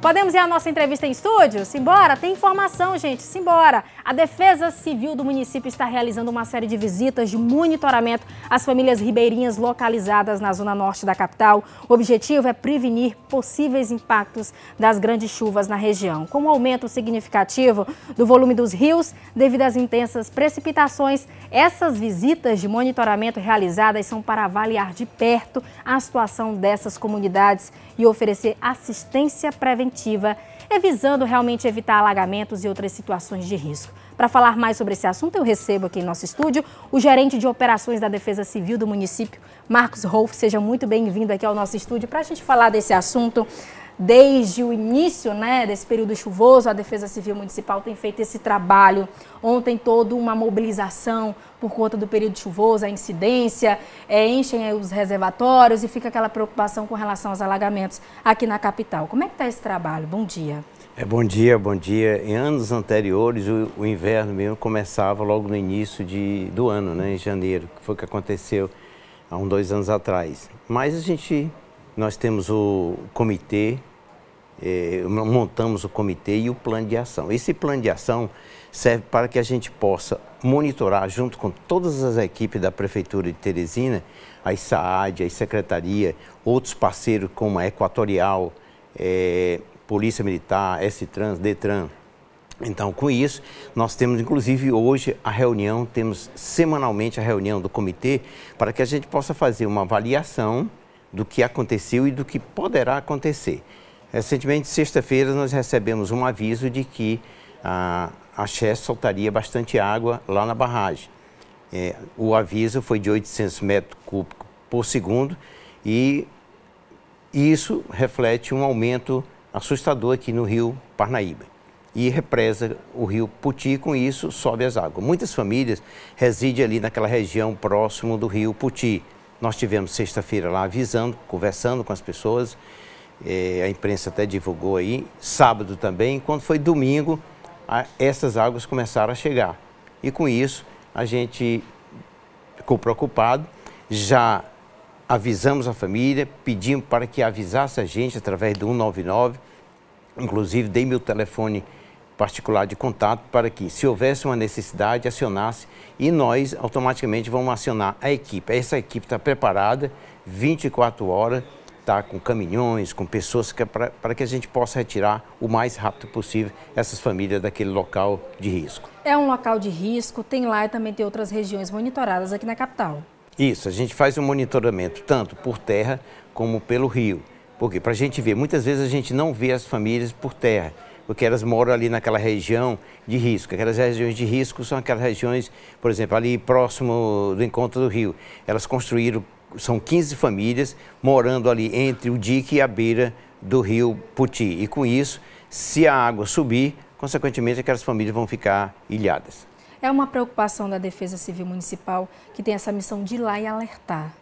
Podemos ir à nossa entrevista em estúdio? Simbora, tem informação, gente, simbora. A Defesa Civil do município está realizando uma série de visitas de monitoramento às famílias ribeirinhas localizadas na zona norte da capital. O objetivo é prevenir possíveis impactos das grandes chuvas na região. Com o um aumento significativo do volume dos rios devido às intensas precipitações, essas visitas de monitoramento realizadas são para avaliar de perto a situação dessas comunidades e oferecer assistência preventiva preventiva é visando realmente evitar alagamentos e outras situações de risco. Para falar mais sobre esse assunto, eu recebo aqui em nosso estúdio o gerente de operações da Defesa Civil do município, Marcos Rolf. Seja muito bem-vindo aqui ao nosso estúdio para a gente falar desse assunto desde o início né, desse período chuvoso, a Defesa Civil Municipal tem feito esse trabalho. Ontem, toda uma mobilização por conta do período chuvoso, a incidência, é, enchem os reservatórios e fica aquela preocupação com relação aos alagamentos aqui na capital. Como é que está esse trabalho? Bom dia. É, bom dia, bom dia. Em anos anteriores, o, o inverno mesmo começava logo no início de, do ano, né, em janeiro, que foi o que aconteceu há um, dois anos atrás. Mas a gente, nós temos o comitê eh, montamos o comitê e o plano de ação. Esse plano de ação serve para que a gente possa monitorar, junto com todas as equipes da Prefeitura de Teresina, a SAAD, a Secretaria, outros parceiros como a Equatorial, eh, Polícia Militar, S-Trans, DETRAN. Então, com isso, nós temos, inclusive, hoje a reunião, temos semanalmente a reunião do comitê para que a gente possa fazer uma avaliação do que aconteceu e do que poderá acontecer. Recentemente, sexta-feira, nós recebemos um aviso de que a, a Xé soltaria bastante água lá na barragem. É, o aviso foi de 800 metros cúbicos por segundo e isso reflete um aumento assustador aqui no rio Parnaíba e represa o rio Puti, com isso sobe as águas. Muitas famílias residem ali naquela região próximo do rio Puti. Nós tivemos sexta-feira lá avisando, conversando com as pessoas eh, a imprensa até divulgou aí, sábado também, quando foi domingo, a, essas águas começaram a chegar. E com isso, a gente ficou preocupado, já avisamos a família, pedimos para que avisasse a gente através do 199, inclusive dei meu telefone particular de contato para que, se houvesse uma necessidade, acionasse e nós automaticamente vamos acionar a equipe. Essa equipe está preparada 24 horas com caminhões, com pessoas é para que a gente possa retirar o mais rápido possível essas famílias daquele local de risco. É um local de risco, tem lá e também tem outras regiões monitoradas aqui na capital. Isso, a gente faz um monitoramento tanto por terra como pelo rio. Porque para a gente ver, muitas vezes a gente não vê as famílias por terra, porque elas moram ali naquela região de risco. Aquelas regiões de risco são aquelas regiões, por exemplo, ali próximo do encontro do rio. Elas construíram são 15 famílias morando ali entre o dique e a beira do rio Puti. E com isso, se a água subir, consequentemente aquelas famílias vão ficar ilhadas. É uma preocupação da Defesa Civil Municipal, que tem essa missão de ir lá e alertar.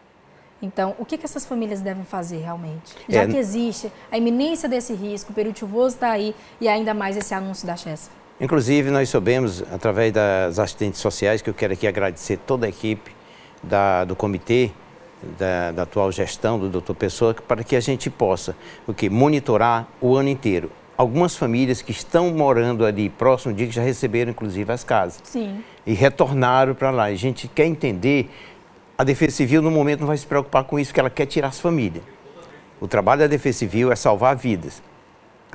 Então, o que, que essas famílias devem fazer realmente? É, Já é... que existe a iminência desse risco, o período chuvoso está aí e ainda mais esse anúncio da Chesf. Inclusive, nós soubemos, através das assistentes sociais, que eu quero aqui agradecer toda a equipe da, do comitê, da, da, atual gestão do Dr. Pessoa para que a gente possa o que monitorar o ano inteiro. Algumas famílias que estão morando ali próximo dia que já receberam inclusive as casas Sim. e retornaram para lá. A gente quer entender. A Defesa Civil no momento não vai se preocupar com isso, que ela quer tirar as famílias. O trabalho da Defesa Civil é salvar vidas.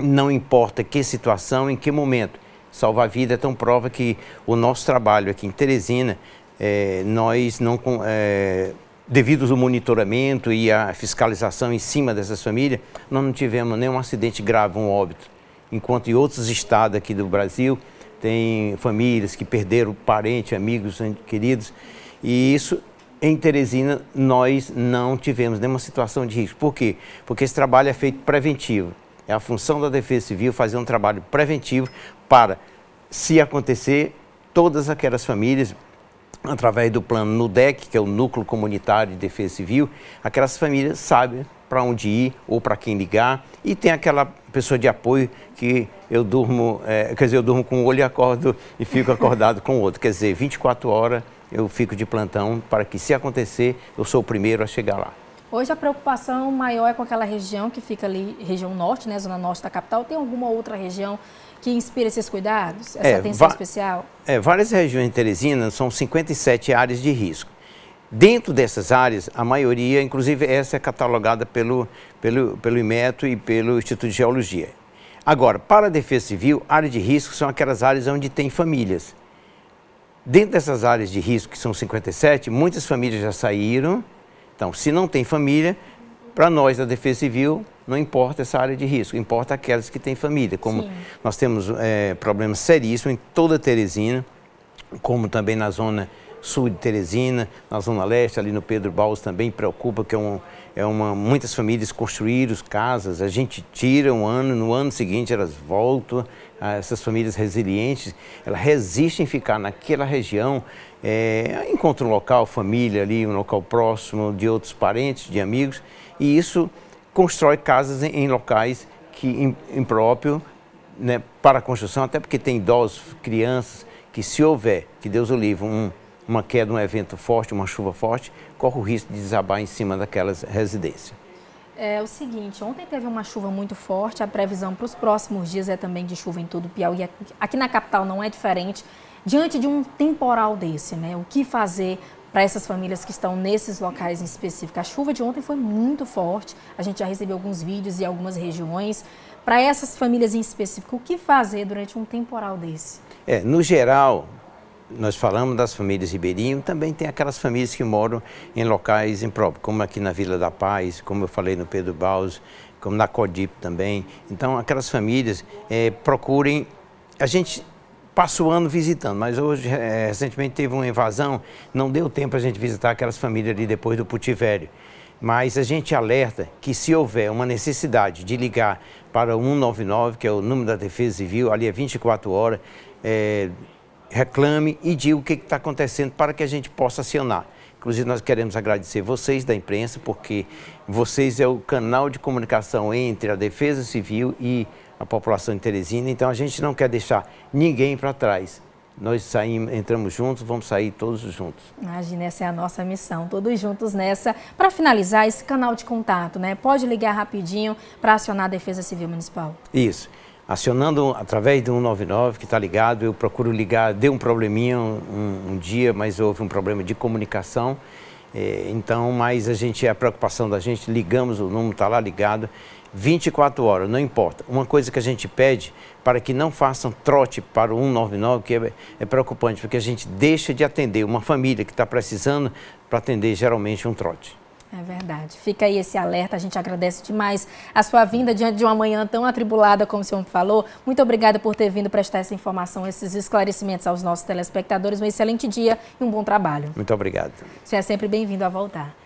Não importa que situação, em que momento. Salvar vida é tão prova que o nosso trabalho aqui em Teresina, é, nós não é, devido ao monitoramento e à fiscalização em cima dessas famílias, nós não tivemos nenhum acidente grave, um óbito. Enquanto em outros estados aqui do Brasil, tem famílias que perderam parentes, amigos, queridos. E isso, em Teresina, nós não tivemos nenhuma situação de risco. Por quê? Porque esse trabalho é feito preventivo. É a função da Defesa Civil fazer um trabalho preventivo para, se acontecer, todas aquelas famílias através do plano NUDEC, que é o Núcleo Comunitário de Defesa Civil, aquelas famílias sabem para onde ir ou para quem ligar e tem aquela pessoa de apoio que eu durmo, é, quer dizer, eu durmo com um olho e acordo e fico acordado com o outro. Quer dizer, 24 horas eu fico de plantão para que se acontecer, eu sou o primeiro a chegar lá. Hoje a preocupação maior é com aquela região que fica ali, região norte, né, zona norte da capital. Tem alguma outra região que inspira esses cuidados, essa é, atenção especial? É, várias regiões em Teresina são 57 áreas de risco. Dentro dessas áreas, a maioria, inclusive essa é catalogada pelo, pelo, pelo IMETO e pelo Instituto de Geologia. Agora, para a Defesa Civil, área de risco são aquelas áreas onde tem famílias. Dentro dessas áreas de risco, que são 57, muitas famílias já saíram então, se não tem família, para nós da Defesa Civil, não importa essa área de risco, importa aquelas que têm família. Como Sim. nós temos é, problemas seríssimos em toda Teresina, como também na zona sul de Teresina, na Zona Leste, ali no Pedro Baus também preocupa, que é, um, é uma, muitas famílias construíram casas, a gente tira um ano, no ano seguinte elas voltam, ah, essas famílias resilientes, elas resistem ficar naquela região, é, eh, encontram um local, família ali, um local próximo de outros parentes, de amigos, e isso constrói casas em, em locais que impróprio né, para a construção, até porque tem idosos, crianças, que se houver, que Deus o livre, um, uma queda, um evento forte, uma chuva forte, corre o risco de desabar em cima daquelas residências. É o seguinte, ontem teve uma chuva muito forte, a previsão para os próximos dias é também de chuva em todo o Piauí. Aqui na capital não é diferente. Diante de um temporal desse, né? O que fazer para essas famílias que estão nesses locais em específico? A chuva de ontem foi muito forte. A gente já recebeu alguns vídeos e algumas regiões. Para essas famílias em específico, o que fazer durante um temporal desse? É, no geral, nós falamos das famílias ribeirinho, também tem aquelas famílias que moram em locais impróprios, como aqui na Vila da Paz, como eu falei no Pedro Baus, como na Codip também. Então, aquelas famílias é, procurem. A gente passa o ano visitando, mas hoje, é, recentemente, teve uma invasão, não deu tempo a gente visitar aquelas famílias ali depois do Putivério. Mas a gente alerta que se houver uma necessidade de ligar para o 199, que é o número da Defesa Civil, ali é 24 horas, é, reclame e diga o que está acontecendo para que a gente possa acionar. Inclusive, nós queremos agradecer vocês da imprensa, porque vocês é o canal de comunicação entre a Defesa Civil e a população de Teresina, então a gente não quer deixar ninguém para trás. Nós saímos, entramos juntos, vamos sair todos juntos. Imagina, essa é a nossa missão, todos juntos nessa. Para finalizar, esse canal de contato, né? Pode ligar rapidinho para acionar a Defesa Civil Municipal. Isso acionando através do 199, que está ligado, eu procuro ligar, deu um probleminha um, um dia, mas houve um problema de comunicação. É, então, mas a gente, a preocupação da gente, ligamos, o número está lá ligado, 24 horas, não importa. Uma coisa que a gente pede para que não façam trote para o 199, que é, é preocupante, porque a gente deixa de atender uma família que está precisando para atender geralmente um trote. É verdade. Fica aí esse alerta. A gente agradece demais a sua vinda diante de uma manhã tão atribulada, como o senhor falou. Muito obrigada por ter vindo prestar essa informação, esses esclarecimentos aos nossos telespectadores. Um excelente dia e um bom trabalho. Muito obrigado. Você é sempre bem-vindo a voltar.